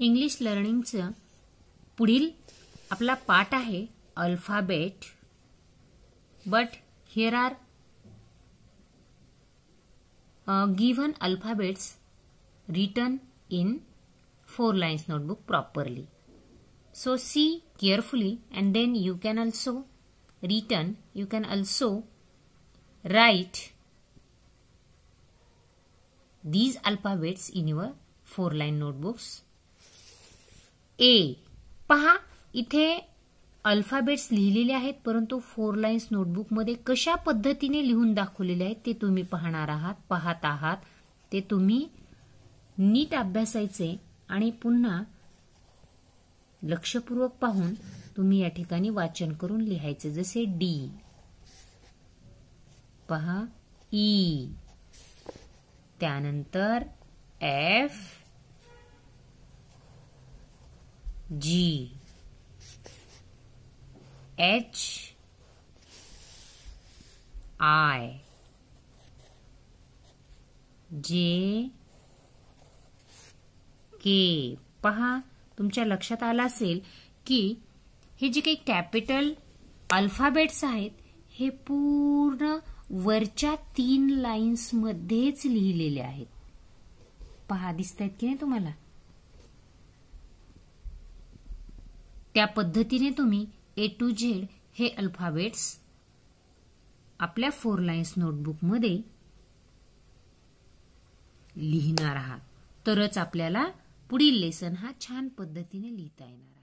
English लर्निंगचं पुढील आपला पाठ आहे alphabet but here are given alphabets written in four lines notebook properly so see carefully and then you can also written you can also write these alphabets in your four line notebooks ए पहा इथे alphabets लिहिलेले आहेत परंतु four lines नोटबुकमध्ये कशा पद्धतीने लिहून दाखवलेले आहेत ते तुम्ही पाहणार आहात पाहत आहात ते तुम्ही नीट अभ्यासायचे आणि पुन्हा लक्षपूर्वक पाहून तुम्ही या ठिकाणी वाचन करून लिहायचे जसे डी पहा ई e. त्यानंतर एफ G H I जे के पहा तुमच्या लक्षात आला असेल की हे जे काही कॅपिटल अल्फाबेट्स आहेत हे पूर्ण वरच्या तीन लाइन्स मध्येच लिहिलेले आहेत पहा दिसत आहेत की नाही तुम्हाला त्या पद्धतीने तुम्ही ए टू झेड हे अल्फाबेट्स आपल्या फोर लाईन्स नोटबुकमध्ये लिहिणार आहात तरच आपल्याला पुढील लेसन हा छान पद्धतीने लिहिता येणार